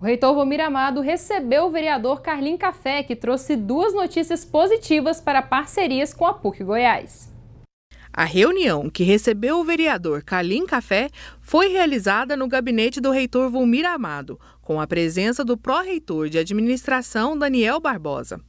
O reitor Vomir Amado recebeu o vereador Carlim Café, que trouxe duas notícias positivas para parcerias com a PUC Goiás. A reunião que recebeu o vereador Carlim Café foi realizada no gabinete do reitor Volmir Amado, com a presença do pró-reitor de administração Daniel Barbosa.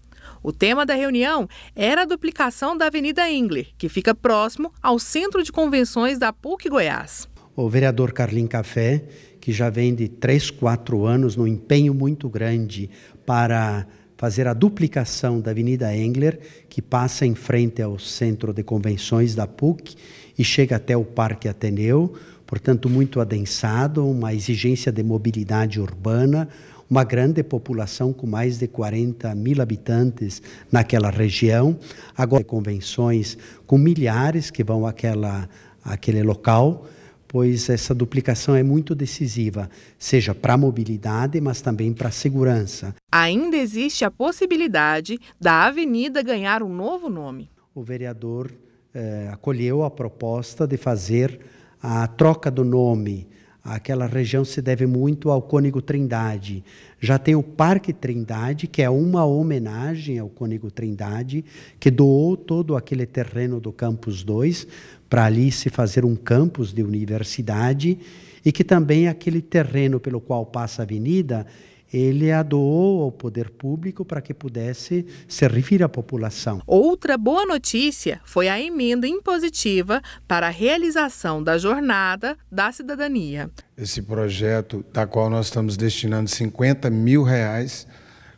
O tema da reunião era a duplicação da Avenida Ingler, que fica próximo ao Centro de Convenções da PUC Goiás o vereador Carlin Café, que já vem de três, quatro anos num empenho muito grande para fazer a duplicação da Avenida Engler, que passa em frente ao Centro de Convenções da PUC e chega até o Parque Ateneu, portanto, muito adensado, uma exigência de mobilidade urbana, uma grande população com mais de 40 mil habitantes naquela região, agora convenções com milhares que vão àquela, àquele local pois essa duplicação é muito decisiva, seja para a mobilidade, mas também para a segurança. Ainda existe a possibilidade da avenida ganhar um novo nome. O vereador eh, acolheu a proposta de fazer a troca do nome Aquela região se deve muito ao Cônigo Trindade. Já tem o Parque Trindade, que é uma homenagem ao Cônigo Trindade, que doou todo aquele terreno do Campus 2 para ali se fazer um campus de universidade e que também é aquele terreno pelo qual passa a avenida ele a doou ao poder público para que pudesse servir à população. Outra boa notícia foi a emenda impositiva para a realização da Jornada da Cidadania. Esse projeto, da qual nós estamos destinando 50 mil reais,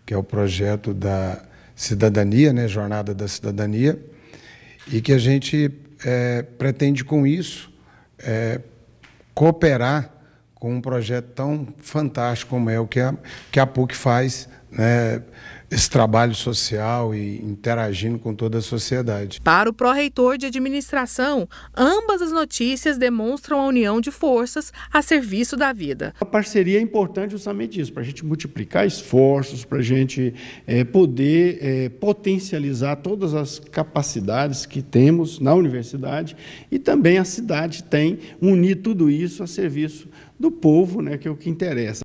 que é o projeto da cidadania, né, Jornada da Cidadania, e que a gente é, pretende com isso é, cooperar com um projeto tão fantástico como é o que a, que a PUC faz né, esse trabalho social e interagindo com toda a sociedade. Para o pró-reitor de administração, ambas as notícias demonstram a união de forças a serviço da vida. A parceria é importante justamente isso, para a gente multiplicar esforços, para a gente é, poder é, potencializar todas as capacidades que temos na universidade e também a cidade tem, unir tudo isso a serviço do povo, né, que é o que interessa.